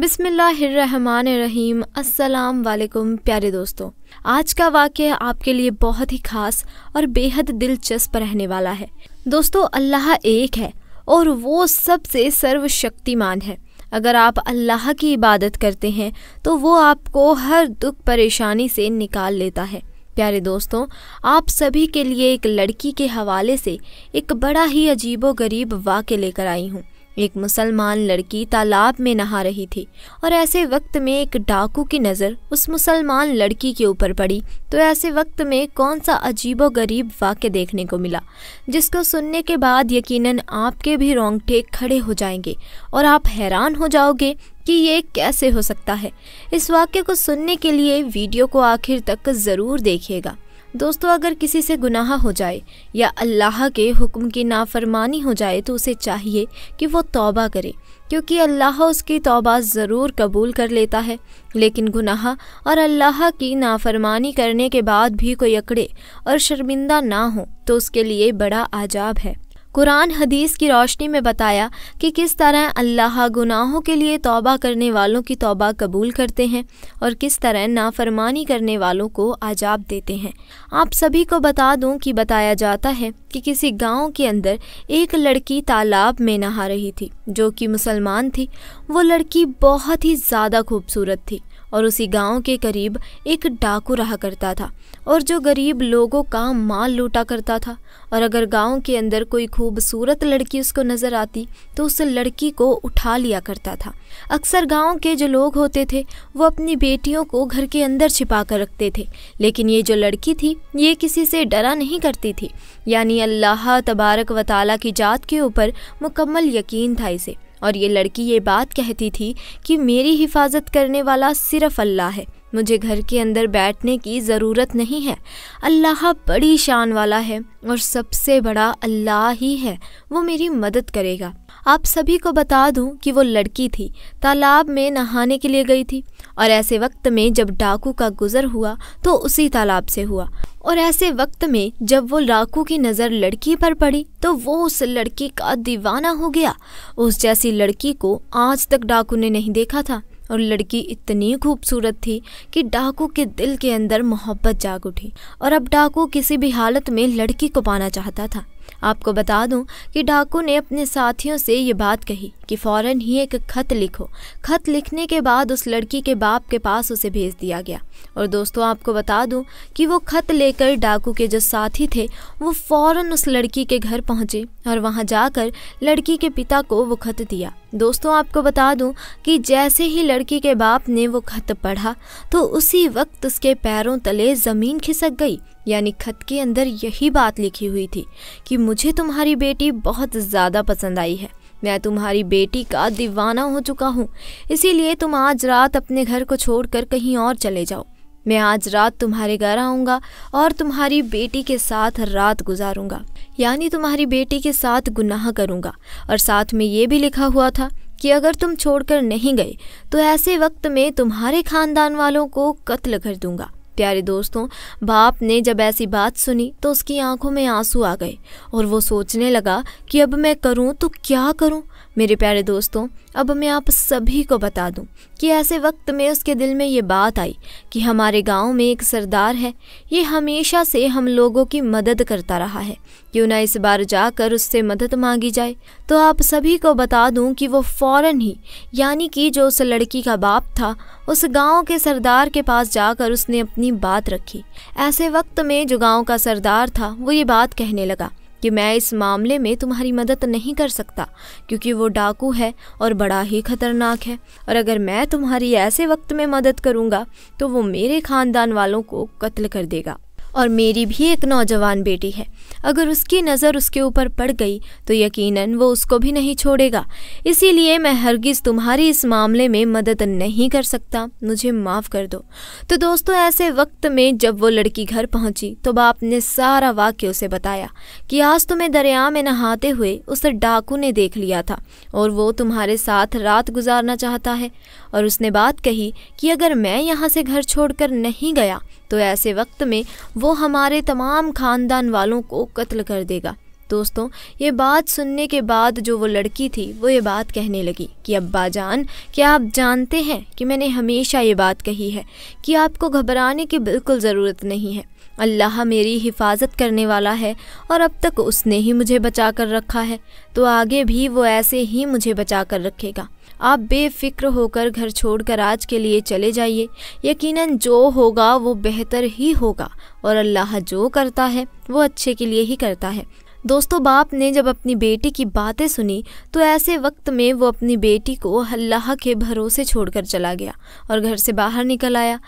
बिसमीम अस्सलाम वालेकुम प्यारे दोस्तों आज का वाक्य आपके लिए बहुत ही ख़ास और बेहद दिलचस्प रहने वाला है दोस्तों अल्लाह एक है और वो सबसे सर्वशक्तिमान है अगर आप अल्लाह की इबादत करते हैं तो वो आपको हर दुख परेशानी से निकाल लेता है प्यारे दोस्तों आप सभी के लिए एक लड़की के हवाले से एक बड़ा ही अजीबो गरीब वाक्य लेकर आई हूँ एक मुसलमान लड़की तालाब में नहा रही थी और ऐसे वक्त में एक डाकू की नज़र उस मुसलमान लड़की के ऊपर पड़ी तो ऐसे वक्त में कौन सा अजीबो गरीब वाक्य देखने को मिला जिसको सुनने के बाद यकीनन आपके भी रोंगटे खड़े हो जाएंगे और आप हैरान हो जाओगे कि ये कैसे हो सकता है इस वाक्य को सुनने के लिए वीडियो को आखिर तक ज़रूर देखिएगा दोस्तों अगर किसी से गुनाह हो जाए या अल्लाह के हुक्म की नाफरमानी हो जाए तो उसे चाहिए कि वो तौबा करे क्योंकि अल्लाह उसकी तौबा ज़रूर कबूल कर लेता है लेकिन गुनाह और अल्लाह की नाफरमानी करने के बाद भी कोई अकड़े और शर्मिंदा ना हो तो उसके लिए बड़ा आजाब है कुरान हदीस की रोशनी में बताया कि किस तरह अल्लाह गुनाहों के लिए तौबा करने वालों की तौबा कबूल करते हैं और किस तरह नाफरमानी करने वालों को आजाब देते हैं आप सभी को बता दूं कि बताया जाता है कि किसी गांव के अंदर एक लड़की तालाब में नहा रही थी जो कि मुसलमान थी वो लड़की बहुत ही ज़्यादा खूबसूरत थी और उसी गांव के करीब एक डाकू रहा करता था और जो गरीब लोगों का माल लूटा करता था और अगर गांव के अंदर कोई खूबसूरत लड़की उसको नज़र आती तो उस लड़की को उठा लिया करता था अक्सर गांव के जो लोग होते थे वो अपनी बेटियों को घर के अंदर छिपा कर रखते थे लेकिन ये जो लड़की थी ये किसी से डरा नहीं करती थी यानी अल्लाह तबारक व ताली की जात के ऊपर मुकम्मल यकीन था इसे और ये लड़की ये बात कहती थी कि मेरी हिफाजत करने वाला सिर्फ अल्लाह है मुझे घर के अंदर बैठने की ज़रूरत नहीं है अल्लाह बड़ी शान वाला है और सबसे बड़ा अल्लाह ही है वो मेरी मदद करेगा आप सभी को बता दूं कि वो लड़की थी तालाब में नहाने के लिए गई थी और ऐसे वक्त में जब डाकू का गुजर हुआ तो उसी तालाब से हुआ और ऐसे वक्त में जब वो डाकू की नज़र लड़की पर पड़ी तो वो उस लड़की का दीवाना हो गया उस जैसी लड़की को आज तक डाकू ने नहीं देखा था और लड़की इतनी खूबसूरत थी कि डाकू के दिल के अंदर मोहब्बत जाग उठी और अब डाकू किसी भी हालत में लड़की को पाना चाहता था आपको बता दूं कि डाकू ने अपने साथियों से ये बात कही कि फ़ौरन ही एक खत लिखो खत लिखने के बाद उस लड़की के बाप के पास उसे भेज दिया गया और दोस्तों आपको बता दूं कि वो खत लेकर डाकू के जो साथी थे वो फौरन उस लड़की के घर पहुंचे और वहां जाकर लड़की के पिता को वो खत दिया दोस्तों आपको बता दूं कि जैसे ही लड़की के बाप ने वो खत पढ़ा तो उसी वक्त उसके पैरों तले ज़मीन खिसक गई यानी खत के अंदर यही बात लिखी हुई थी कि मुझे तुम्हारी बेटी बहुत ज़्यादा पसंद आई है मैं तुम्हारी बेटी का दीवाना हो चुका हूँ इसीलिए तुम आज रात अपने घर को छोड़कर कहीं और चले जाओ मैं आज रात तुम्हारे घर आऊँगा और तुम्हारी बेटी के साथ रात गुजारूंगा यानी तुम्हारी बेटी के साथ गुनाह करूँगा और साथ में ये भी लिखा हुआ था कि अगर तुम छोड़कर नहीं गए तो ऐसे वक्त में तुम्हारे खानदान वालों को कत्ल कर दूंगा प्यारे दोस्तों बाप ने जब ऐसी बात सुनी तो उसकी आंखों में आंसू आ गए और वो सोचने लगा कि अब मैं करूं तो क्या करूं मेरे प्यारे दोस्तों अब मैं आप सभी को बता दूं कि ऐसे वक्त में उसके दिल में ये बात आई कि हमारे गांव में एक सरदार है ये हमेशा से हम लोगों की मदद करता रहा है क्यों ना इस बार जाकर उससे मदद मांगी जाए तो आप सभी को बता दूं कि वो फौरन ही यानी कि जो उस लड़की का बाप था उस गांव के सरदार के पास जाकर उसने अपनी बात रखी ऐसे वक्त में जो गाँव का सरदार था वो ये बात कहने लगा कि मैं इस मामले में तुम्हारी मदद नहीं कर सकता क्योंकि वो डाकू है और बड़ा ही खतरनाक है और अगर मैं तुम्हारी ऐसे वक्त में मदद करूँगा तो वो मेरे ख़ानदान वालों को कत्ल कर देगा और मेरी भी एक नौजवान बेटी है अगर उसकी नज़र उसके ऊपर पड़ गई तो यकीनन वो उसको भी नहीं छोड़ेगा इसीलिए मैं हरगिज़ तुम्हारी इस मामले में मदद नहीं कर सकता मुझे माफ़ कर दो तो दोस्तों ऐसे वक्त में जब वो लड़की घर पहुंची तो बाप ने सारा वाक्य उसे बताया कि आज तुम्हें दरिया में नहाते हुए उस डाकू ने देख लिया था और वो तुम्हारे साथ रात गुजारना चाहता है और उसने बात कही कि अगर मैं यहाँ से घर छोड़ नहीं गया तो ऐसे वक्त में वो हमारे तमाम ख़ानदान वालों को कत्ल कर देगा दोस्तों ये बात सुनने के बाद जो वो लड़की थी वो ये बात कहने लगी कि अब्बा जान क्या आप जानते हैं कि मैंने हमेशा ये बात कही है कि आपको घबराने की बिल्कुल ज़रूरत नहीं है अल्लाह मेरी हिफाजत करने वाला है और अब तक उसने ही मुझे बचा कर रखा है तो आगे भी वो ऐसे ही मुझे बचा कर रखेगा आप बेफिक्र होकर घर छोड़कर आज के लिए चले जाइए यकीनन जो होगा वो बेहतर ही होगा और अल्लाह जो करता है वो अच्छे के लिए ही करता है दोस्तों बाप ने जब अपनी बेटी की बातें सुनी तो ऐसे वक्त में वो अपनी बेटी को अल्लाह के भरोसे छोड़कर चला गया और घर से बाहर निकल आया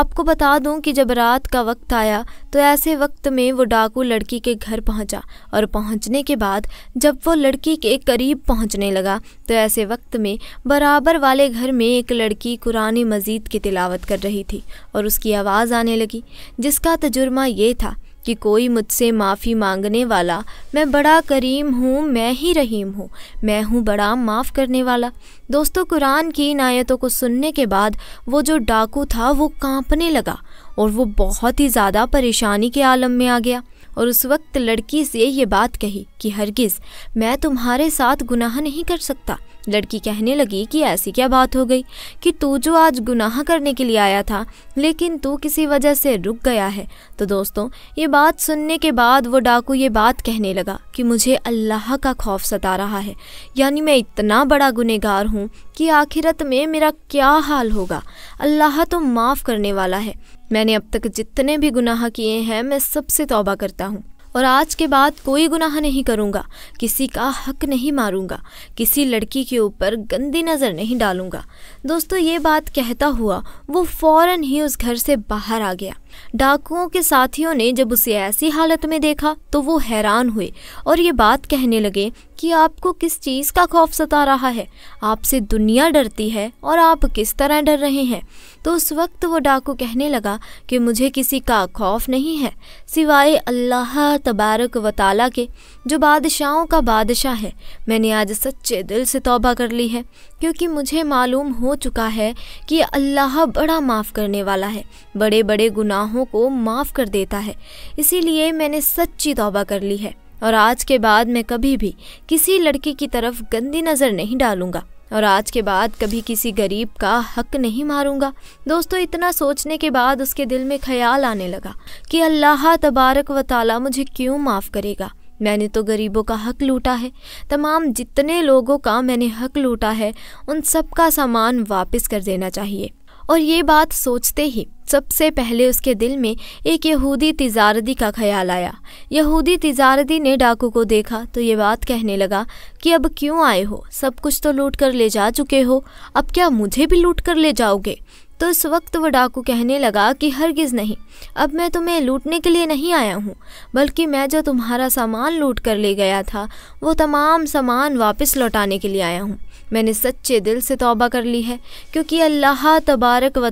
आपको बता दूं कि जब रात का वक्त आया तो ऐसे वक्त में वो डाकू लड़की के घर पहुंचा और पहुंचने के बाद जब वो लड़की के करीब पहुंचने लगा तो ऐसे वक्त में बराबर वाले घर में एक लड़की कुरान मजीद की तिलावत कर रही थी और उसकी आवाज़ आने लगी जिसका तजुर्मा ये था कि कोई मुझसे माफ़ी मांगने वाला मैं बड़ा करीम हूँ मैं ही रहीम हूँ मैं हूँ बड़ा माफ़ करने वाला दोस्तों कुरान की इन आयतों को सुनने के बाद वो जो डाकू था वो कांपने लगा और वो बहुत ही ज़्यादा परेशानी के आलम में आ गया और उस वक्त लड़की से ये बात कही कि हरगिज़ मैं तुम्हारे साथ गुनाह नहीं कर सकता लड़की कहने लगी कि ऐसी क्या बात हो गई कि तू जो आज गुनाह करने के लिए आया था लेकिन तू किसी वजह से रुक गया है तो दोस्तों ये बात सुनने के बाद वो डाकू ये बात कहने लगा कि मुझे अल्लाह का खौफ सता रहा है यानी मैं इतना बड़ा गुनहगार हूँ कि आखिरत में मेरा क्या हाल होगा अल्लाह तो माफ़ करने वाला है मैंने अब तक जितने भी गुनाह किए हैं मैं सबसे तौबा करता हूँ और आज के बाद कोई गुनाह नहीं करूँगा किसी का हक नहीं मारूँगा किसी लड़की के ऊपर गंदी नज़र नहीं डालूंगा दोस्तों ये बात कहता हुआ वो फौरन ही उस घर से बाहर आ गया डाकुओं के साथियों ने जब उसे ऐसी हालत में देखा तो वो हैरान हुए और ये बात कहने लगे कि आपको किस चीज़ का खौफ सता रहा है आपसे दुनिया डरती है और आप किस तरह डर रहे हैं तो उस वक्त वो डाकू कहने लगा कि मुझे किसी का खौफ नहीं है सिवाय अल्लाह तबारक व ताला के जो बादशाहों का बादशाह है मैंने आज सच्चे दिल से तौबा कर ली है क्योंकि मुझे मालूम हो चुका है कि अल्लाह बड़ा माफ़ करने वाला है बड़े बड़े गुनाह गुनाहों को माफ़ कर देता है इसीलिए मैंने सच्ची तौबा कर ली है और आज के बाद मैं कभी भी किसी लड़की की तरफ गंदी नज़र नहीं डालूंगा और आज के बाद कभी किसी गरीब का हक नहीं मारूंगा दोस्तों इतना सोचने के बाद उसके दिल में ख्याल आने लगा कि अल्लाह तबारक व ताला मुझे क्यों माफ़ करेगा मैंने तो गरीबों का हक लूटा है तमाम जितने लोगों का मैंने हक लूटा है उन सब का सामान वापस कर देना चाहिए और ये बात सोचते ही सबसे पहले उसके दिल में एक यहूदी तिजारदी का ख्याल आया यहूदी तिजारदी ने डाकू को देखा तो ये बात कहने लगा कि अब क्यों आए हो सब कुछ तो लूट कर ले जा चुके हो अब क्या मुझे भी लूट कर ले जाओगे तो उस वक्त वह डाकू कहने लगा कि हरगिज़ नहीं अब मैं तुम्हें लूटने के लिए नहीं आया हूँ बल्कि मैं जो तुम्हारा सामान लूट कर ले गया था वो तमाम सामान वापस लौटाने के लिए आया हूँ मैंने सच्चे दिल से तौबा कर ली है क्योंकि अल्लाह तबारक व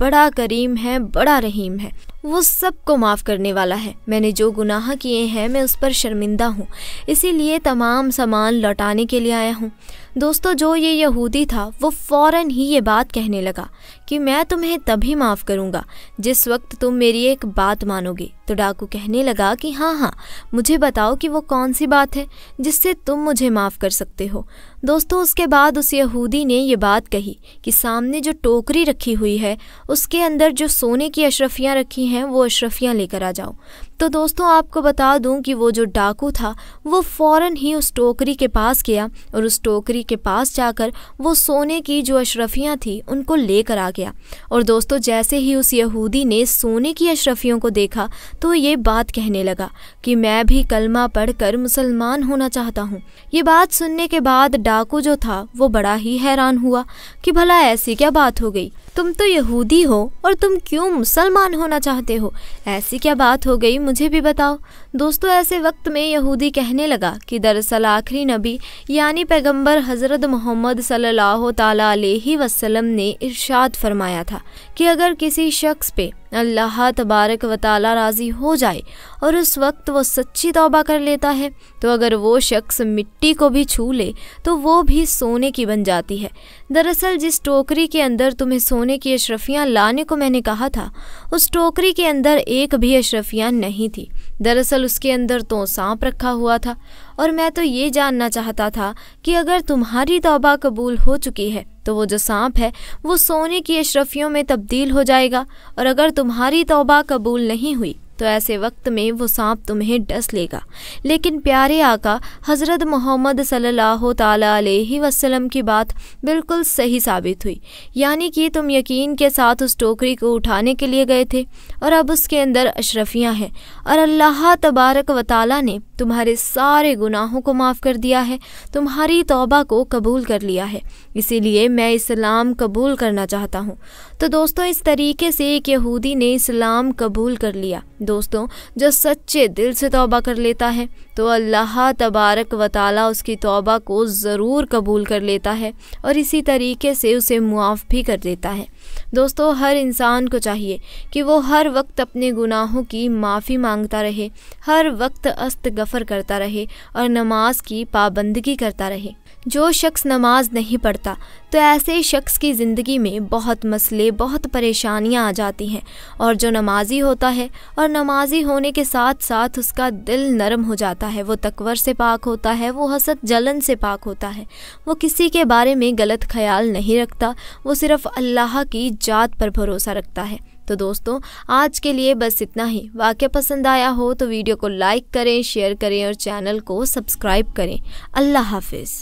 बड़ा करीम है बड़ा रहीम है वो सबको माफ़ करने वाला है मैंने जो गुनाह किए हैं मैं उस पर शर्मिंदा हूँ इसीलिए तमाम सामान लौटाने के लिए आया हूँ दोस्तों जो ये यहूदी था वो फ़ौर ही ये बात कहने लगा कि मैं तुम्हें तभी माफ़ करूँगा जिस वक्त तुम मेरी एक बात मानोगे तो डाकू कहने लगा कि हाँ हाँ मुझे बताओ कि वो कौन सी बात है जिससे तुम मुझे माफ़ कर सकते हो दोस्तों उसके बाद उस यहूदी ने ये बात कही कि सामने जो टोकरी रखी हुई है उसके अंदर जो सोने की अशरफियाँ रखी हैं वो अशरफियाँ लेकर आ जाओ तो दोस्तों आपको बता दूं कि वो जो डाकू था वो फौरन ही उस टोकरी के पास गया और उस टोकरी के पास जाकर वो सोने की जो अशरफियाँ थी उनको लेकर आ गया और दोस्तों जैसे ही उस यहूदी ने सोने की अशरफियों को देखा तो ये बात कहने लगा कि मैं भी कलमा पढ़कर मुसलमान होना चाहता हूँ ये बात सुनने के बाद डाकू जो था वो बड़ा ही हैरान हुआ कि भला ऐसी क्या बात हो गई तुम तो यहूदी हो और तुम क्यों मुसलमान होना चाहते हो ऐसी क्या बात हो गई मुझे भी बताओ दोस्तों ऐसे वक्त में यहूदी कहने लगा कि दरअसल आखिरी नबी यानी पैगंबर हज़रत मोहम्मद सल्लल्लाहु अलैहि वसल्लम ने इरशाद फरमाया था कि अगर किसी शख्स पे अल्लाह तबारक व ताली राज़ी हो जाए और उस वक्त वो सच्ची तौबा कर लेता है तो अगर वो शख्स मिट्टी को भी छू ले तो वो भी सोने की बन जाती है दरअसल जिस टोकरी के अंदर तुम्हें सोने की अशरफियाँ लाने को मैंने कहा था उस टोकरी के अंदर एक भी अशरफियाँ नहीं थी दरअसल उसके अंदर तो सांप रखा हुआ था और मैं तो ये जानना चाहता था कि अगर तुम्हारी तोबा कबूल हो चुकी है तो वो जो सांप है वो सोने की अशरफियों में तब्दील हो जाएगा और अगर तुम्हारी तोबा कबूल नहीं हुई तो ऐसे वक्त में वो सांप तुम्हें डस लेगा लेकिन प्यारे आका हज़रत मोहम्मद सल्लल्लाहु अलैहि वसल्लम की बात बिल्कुल सही साबित हुई यानी कि तुम यकीन के साथ उस टोकरी को उठाने के लिए गए थे और अब उसके अंदर अशरफियाँ हैं और अल्लाह तबारक व ने तुम्हारे सारे गुनाहों को माफ़ कर दिया है तुम्हारी तोबा को कबूल कर लिया है इसीलिए मैं इस्लाम कबूल करना चाहता हूँ तो दोस्तों इस तरीके से एक यहूदी ने इस्लाम कबूल कर लिया दोस्तों जो सच्चे दिल से तौबा कर लेता है तो अल्लाह तबारक व ताली उसकी तौबा को ज़रूर कबूल कर लेता है और इसी तरीके से उसे मुआफ़ भी कर देता है दोस्तों हर इंसान को चाहिए कि वो हर वक्त अपने गुनाहों की माफ़ी मांगता रहे हर वक्त अस्त गफ़र करता रहे और नमाज की पाबंदगी करता रहे जो शख्स नमाज नहीं पढ़ता तो ऐसे शख्स की ज़िंदगी में बहुत मसले बहुत परेशानियां आ जाती हैं और जो नमाजी होता है और नमाजी होने के साथ साथ उसका दिल नरम हो जाता है वो तकवर से पाक होता है वो हसद जलन से पाक होता है वो किसी के बारे में गलत ख्याल नहीं रखता वो सिर्फ़ अल्लाह की जात पर भरोसा रखता है तो दोस्तों आज के लिए बस इतना ही वाक्य पसंद आया हो तो वीडियो को लाइक करें शेयर करें और चैनल को सब्सक्राइब करें अल्लाह हाफिज़